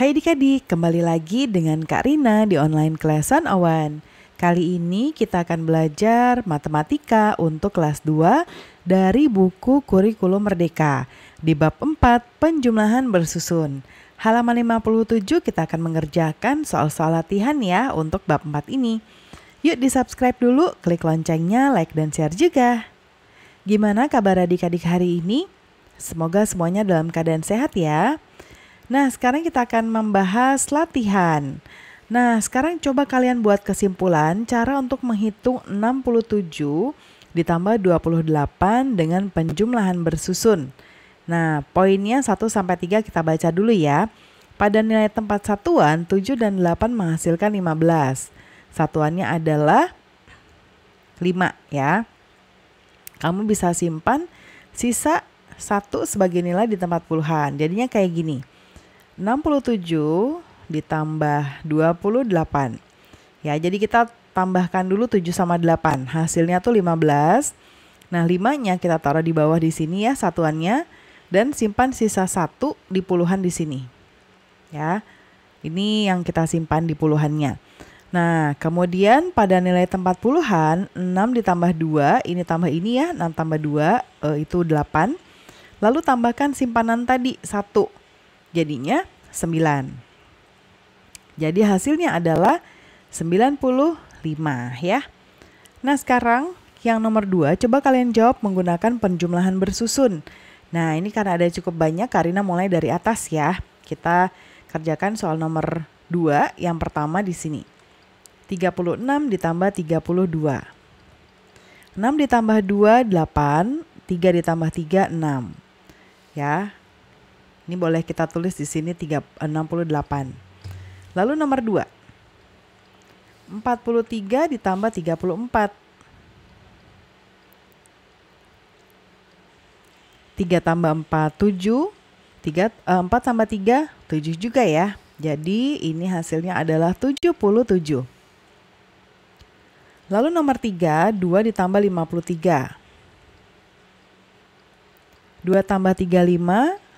Hai adik kembali lagi dengan Kak Rina di online kelasan Awan. Kali ini kita akan belajar matematika untuk kelas 2 dari buku Kurikulum Merdeka di bab 4 penjumlahan bersusun. Halaman 57 kita akan mengerjakan soal-soal latihan ya untuk bab 4 ini. Yuk di-subscribe dulu, klik loncengnya, like dan share juga. Gimana kabar adik-adik hari ini? Semoga semuanya dalam keadaan sehat ya. Nah, sekarang kita akan membahas latihan. Nah, sekarang coba kalian buat kesimpulan cara untuk menghitung 67 ditambah 28 dengan penjumlahan bersusun. Nah, poinnya 1 sampai 3 kita baca dulu ya. Pada nilai tempat satuan, 7 dan 8 menghasilkan 15. Satuannya adalah 5 ya. Kamu bisa simpan sisa 1 sebagai nilai di tempat puluhan. Jadinya kayak gini. 67 ditambah 28. Ya, jadi kita tambahkan dulu 7 sama 8. Hasilnya tuh 15. Nah, 5-nya kita taruh di bawah di sini ya satuannya dan simpan sisa 1 di puluhan di sini. Ya. Ini yang kita simpan di puluhannya. Nah, kemudian pada nilai tempat puluhan, 6 ditambah 2, ini tambah ini ya, 6 tambah 2, e, eh, itu 8. Lalu tambahkan simpanan tadi, 1. Jadinya 9. Jadi hasilnya adalah 95 ya. Nah sekarang yang nomor 2 coba kalian jawab menggunakan penjumlahan bersusun. Nah ini karena ada cukup banyak Karina mulai dari atas ya. Kita kerjakan soal nomor 2 yang pertama di sini. 36 ditambah 32. 6 ditambah 2, 8. 3 ditambah 3, 6. Ya, ini boleh kita tulis di sini 368. 68. Lalu nomor 2. 43 ditambah 34. 3 tambah 4, 7. 3, 4 tambah 3, 7 juga ya. Jadi ini hasilnya adalah 77. Lalu nomor 3, 2 ditambah 53. 2 tambah 35,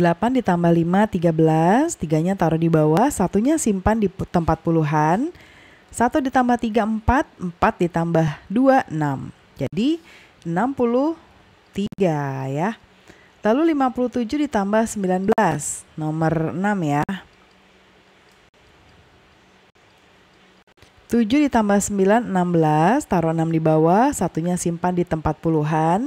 8 ditambah 5, 13. Tiganya taruh di bawah, satunya simpan di tempat puluhan. 1 ditambah 3, 4. 4 ditambah 2, 6. Jadi 63 ya. Lalu 57 ditambah 19, nomor 6 ya. 7 ditambah 9, 16, taruh 6 di bawah, satunya simpan di tempat puluhan.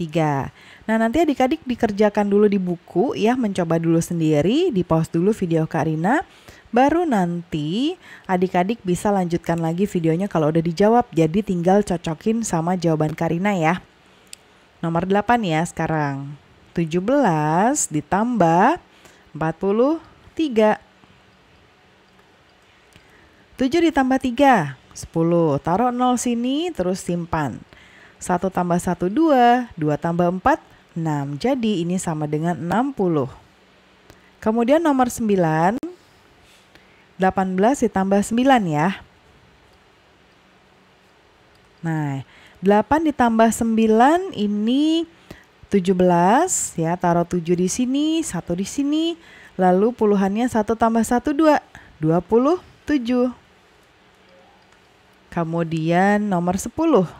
ketiga. Nah, nanti adik-adik dikerjakan dulu di buku ya, mencoba dulu sendiri, di-pause dulu video Karina. Baru nanti adik-adik bisa lanjutkan lagi videonya kalau udah dijawab. Jadi tinggal cocokin sama jawaban Karina ya. Nomor 8 ya sekarang. 17 ditambah 43. 7 ditambah 3, 10. Taruh 0 sini, terus simpan. 1 tambah 1, 2. 2 tambah 4, 6. Jadi ini sama dengan 60. Kemudian nomor 9. 18 ditambah 9 ya. Nah, 8 ditambah 9 ini 17 ya, taruh 7 di sini, 1 di sini, lalu puluhannya 1 tambah 1 2, 27. Kemudian nomor 10.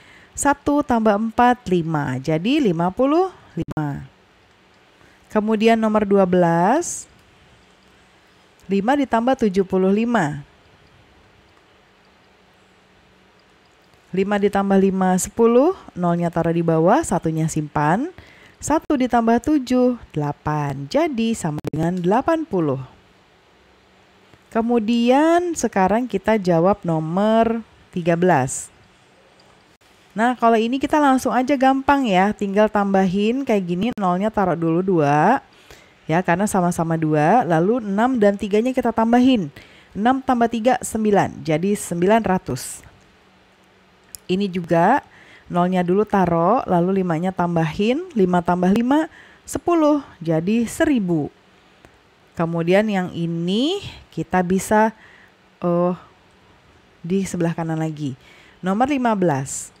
1 tambah 4, 5. Jadi 55. Kemudian nomor 12, 5 ditambah 75. 5 ditambah 5, 10. 0-nya taruh di bawah, satunya simpan. 1 ditambah 7, 8. Jadi sama dengan 80. Kemudian sekarang kita jawab nomor 13. Nah kalau ini kita langsung aja gampang ya, tinggal tambahin kayak gini nolnya taruh dulu 2 ya karena sama-sama 2 lalu 6 dan 3 nya kita tambahin 6 tambah 3 9 jadi 900 ini juga nolnya dulu taruh, lalu limanya tambahin, 5 tambah 5, 10, jadi 1000. Kemudian yang ini kita bisa uh, di sebelah kanan lagi. Nomor 15.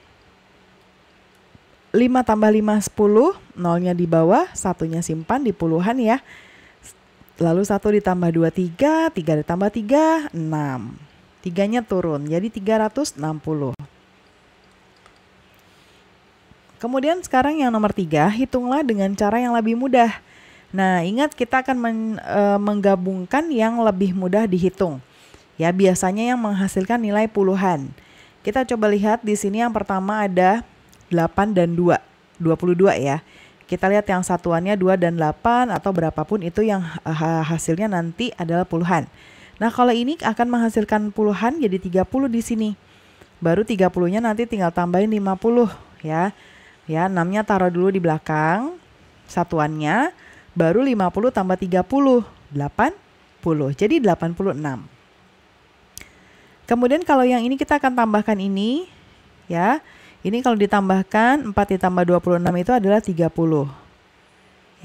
5 tambah 5, 10. Nolnya di bawah, satunya simpan di puluhan ya. Lalu 1 ditambah 2, 3. 3 ditambah 3, 6. 3-nya turun, jadi 360. Kemudian sekarang yang nomor 3, hitunglah dengan cara yang lebih mudah. Nah, ingat kita akan men, e, menggabungkan yang lebih mudah dihitung. Ya, biasanya yang menghasilkan nilai puluhan. Kita coba lihat di sini yang pertama ada 8 dan 2. 22 ya. Kita lihat yang satuannya 2 dan 8 atau berapapun itu yang hasilnya nanti adalah puluhan. Nah, kalau ini akan menghasilkan puluhan jadi 30 di sini. Baru 30-nya nanti tinggal tambahin 50 ya. Ya, 6-nya taruh dulu di belakang satuannya, baru 50 tambah 30, 80. Jadi 86. Kemudian kalau yang ini kita akan tambahkan ini ya. Ini kalau ditambahkan 4 ditambah 26 itu adalah 30.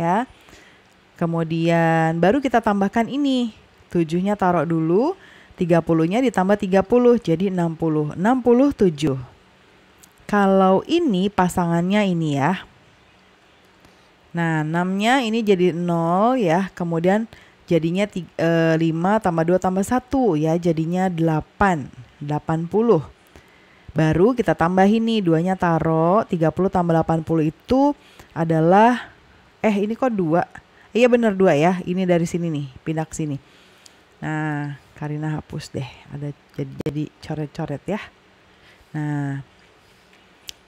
Ya. Kemudian baru kita tambahkan ini. 7-nya taruh dulu, 30-nya ditambah 30 jadi 60. 67. Kalau ini pasangannya ini ya. Nah, 6-nya ini jadi 0 ya. Kemudian jadinya 5 eh, tambah 2 tambah 1 ya jadinya 8. 80. Baru kita tambahin nih duanya taro 30 tambah 80 itu adalah eh ini kok dua Iya bener dua ya. Ini dari sini nih, pindah ke sini. Nah, Karina hapus deh. Ada jadi jadi coret-coret ya. Nah.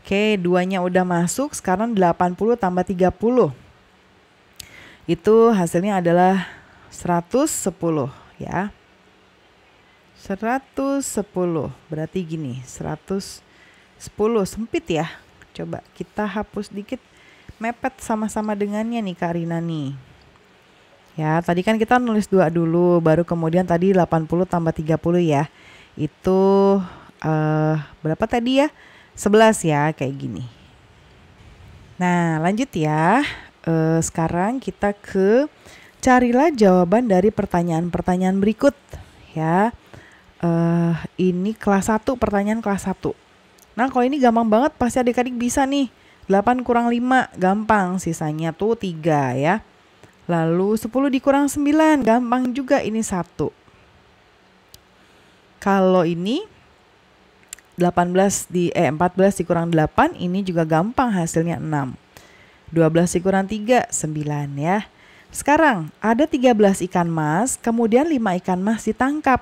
Oke, duanya udah masuk. Sekarang 80 tambah 30. Itu hasilnya adalah 110 ya. 110 berarti gini 110 sempit ya coba kita hapus dikit mepet sama-sama dengannya nih Kak Rina nih ya tadi kan kita nulis dua dulu baru kemudian tadi 80 tambah 30 ya itu uh, berapa tadi ya 11 ya kayak gini nah lanjut ya uh, sekarang kita ke carilah jawaban dari pertanyaan-pertanyaan berikut ya uh, ini kelas 1, pertanyaan kelas 1. Nah, kalau ini gampang banget, pasti adik-adik bisa nih. 8 kurang 5, gampang. Sisanya tuh 3 ya. Lalu 10 dikurang 9, gampang juga ini 1. Kalau ini 18 di eh 14 dikurang 8, ini juga gampang hasilnya 6. 12 dikurang 3, 9 ya. Sekarang ada 13 ikan mas, kemudian 5 ikan mas ditangkap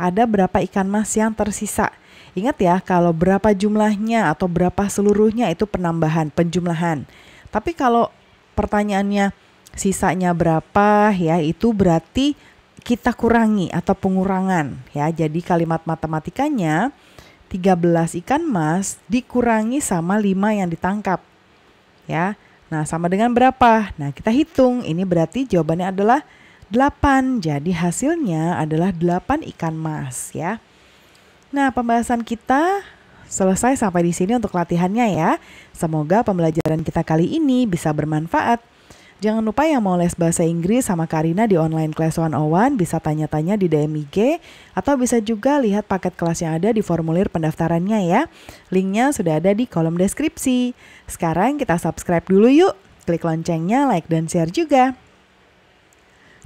ada berapa ikan mas yang tersisa. Ingat ya, kalau berapa jumlahnya atau berapa seluruhnya itu penambahan, penjumlahan. Tapi kalau pertanyaannya sisanya berapa ya itu berarti kita kurangi atau pengurangan ya. Jadi kalimat matematikanya 13 ikan mas dikurangi sama 5 yang ditangkap. Ya. Nah, sama dengan berapa? Nah, kita hitung. Ini berarti jawabannya adalah 8. Jadi hasilnya adalah 8 ikan mas ya. Nah, pembahasan kita selesai sampai di sini untuk latihannya ya. Semoga pembelajaran kita kali ini bisa bermanfaat. Jangan lupa yang mau les bahasa Inggris sama Karina di online kelas 101 bisa tanya-tanya di DM IG atau bisa juga lihat paket kelas yang ada di formulir pendaftarannya ya. Linknya sudah ada di kolom deskripsi. Sekarang kita subscribe dulu yuk. Klik loncengnya, like dan share juga.